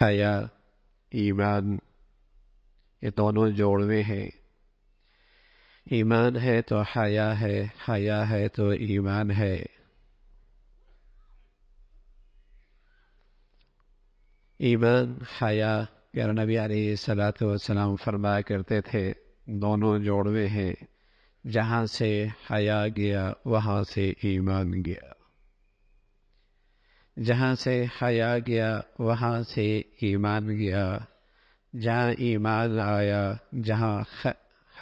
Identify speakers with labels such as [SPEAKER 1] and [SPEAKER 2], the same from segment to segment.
[SPEAKER 1] حیا ایمان یہ دونوں جوڑوے ہیں ایمان ہے تو حیا ہے حیا ہے تو ایمان ہے ایمان حیا پیارا نبی علیہ صلاۃ وسلام فرمایا کرتے تھے دونوں جوڑوے ہیں جہاں سے حیا گیا وہاں سے ایمان گیا جہاں سے حیا گیا وہاں سے ایمان گیا جہاں ایمان آیا جہاں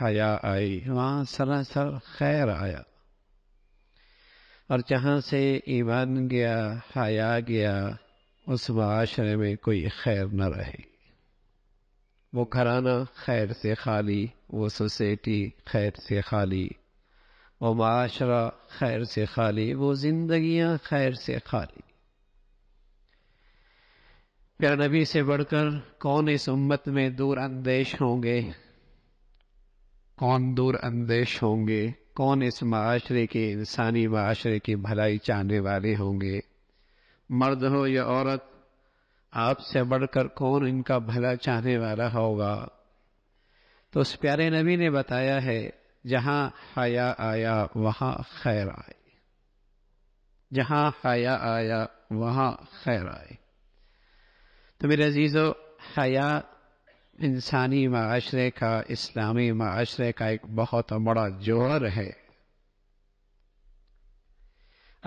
[SPEAKER 1] حیا آئی وہاں سراسر خیر آیا اور جہاں سے ایمان گیا حیا گیا اس معاشرے میں کوئی خیر نہ رہے وہ گھرانہ خیر سے خالی وہ سوسائٹی خیر سے خالی وہ معاشرہ خیر سے خالی وہ زندگیاں خیر سے خالی پیارے نبی سے بڑھ کر کون اس امت میں دور اندیش ہوں گے کون دور اندیش ہوں گے کون اس معاشرے کے انسانی معاشرے کی بھلائی چاہنے والے ہوں گے مرد ہو یا عورت آپ سے بڑھ کر کون ان کا بھلا چاہنے والا ہوگا تو اس پیارے نبی نے بتایا ہے جہاں حیا آیا وہاں خیر آئے جہاں حیا آیا وہاں خیر آئے تو میرے عزیز و حیا انسانی معاشرے کا اسلامی معاشرے کا ایک بہت بڑا جوہر ہے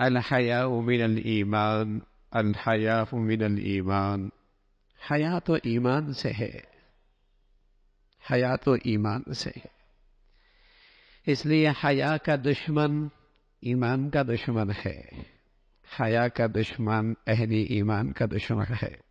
[SPEAKER 1] الحیا امین المان الحیا امین المان حیا تو ایمان سے ہے حیا تو ایمان سے ہے اس لیے حیا کا دشمن ایمان کا دشمن ہے حیا کا دشمن اہلی ایمان کا دشمن ہے